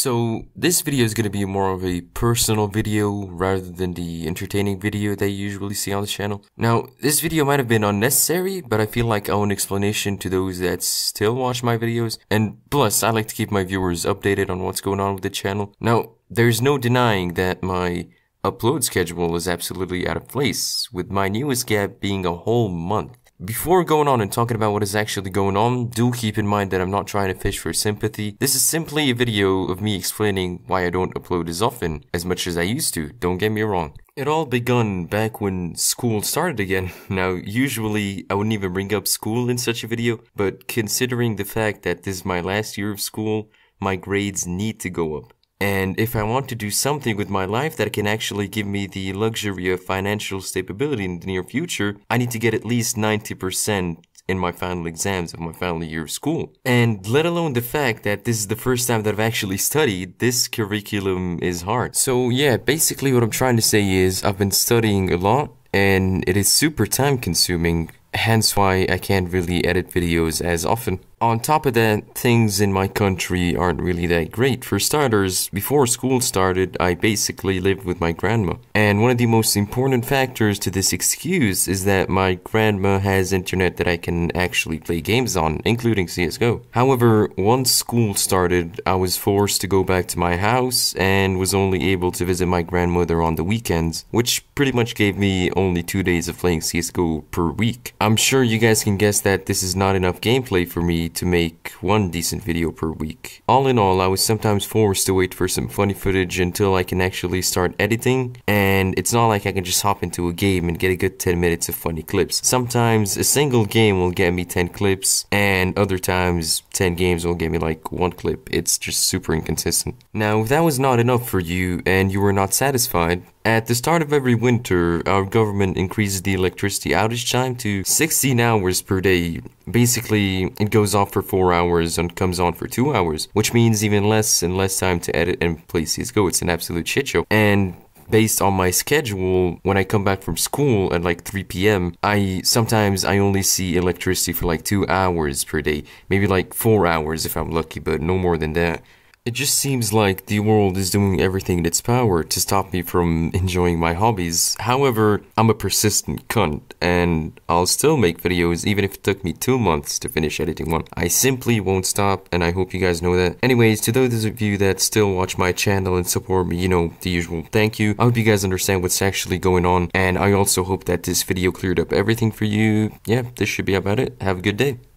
So this video is going to be more of a personal video rather than the entertaining video that you usually see on the channel. Now, this video might have been unnecessary, but I feel like I owe an explanation to those that still watch my videos. And plus, I like to keep my viewers updated on what's going on with the channel. Now, there's no denying that my upload schedule is absolutely out of place, with my newest gap being a whole month. Before going on and talking about what is actually going on, do keep in mind that I'm not trying to fish for sympathy. This is simply a video of me explaining why I don't upload as often as much as I used to, don't get me wrong. It all begun back when school started again. Now, usually I wouldn't even bring up school in such a video, but considering the fact that this is my last year of school, my grades need to go up. And if I want to do something with my life that can actually give me the luxury of financial stability in the near future, I need to get at least 90% in my final exams of my final year of school. And let alone the fact that this is the first time that I've actually studied, this curriculum is hard. So yeah, basically what I'm trying to say is I've been studying a lot and it is super time consuming, hence why I can't really edit videos as often. On top of that, things in my country aren't really that great. For starters, before school started, I basically lived with my grandma. And one of the most important factors to this excuse is that my grandma has internet that I can actually play games on, including CSGO. However, once school started, I was forced to go back to my house and was only able to visit my grandmother on the weekends, which pretty much gave me only two days of playing CSGO per week. I'm sure you guys can guess that this is not enough gameplay for me to make one decent video per week. All in all, I was sometimes forced to wait for some funny footage until I can actually start editing, and it's not like I can just hop into a game and get a good 10 minutes of funny clips. Sometimes a single game will get me 10 clips, and other times 10 games will get me like one clip. It's just super inconsistent. Now, if that was not enough for you and you were not satisfied, at the start of every winter, our government increases the electricity outage time to 16 hours per day. Basically, it goes off for 4 hours and comes on for 2 hours, which means even less and less time to edit and play CSGO. It's an absolute shit show. And based on my schedule when i come back from school at like 3 p.m i sometimes i only see electricity for like two hours per day maybe like four hours if i'm lucky but no more than that it just seems like the world is doing everything in its power to stop me from enjoying my hobbies. However, I'm a persistent cunt, and I'll still make videos even if it took me two months to finish editing one. I simply won't stop, and I hope you guys know that. Anyways, to those of you that still watch my channel and support me, you know, the usual thank you. I hope you guys understand what's actually going on, and I also hope that this video cleared up everything for you. Yeah, this should be about it. Have a good day.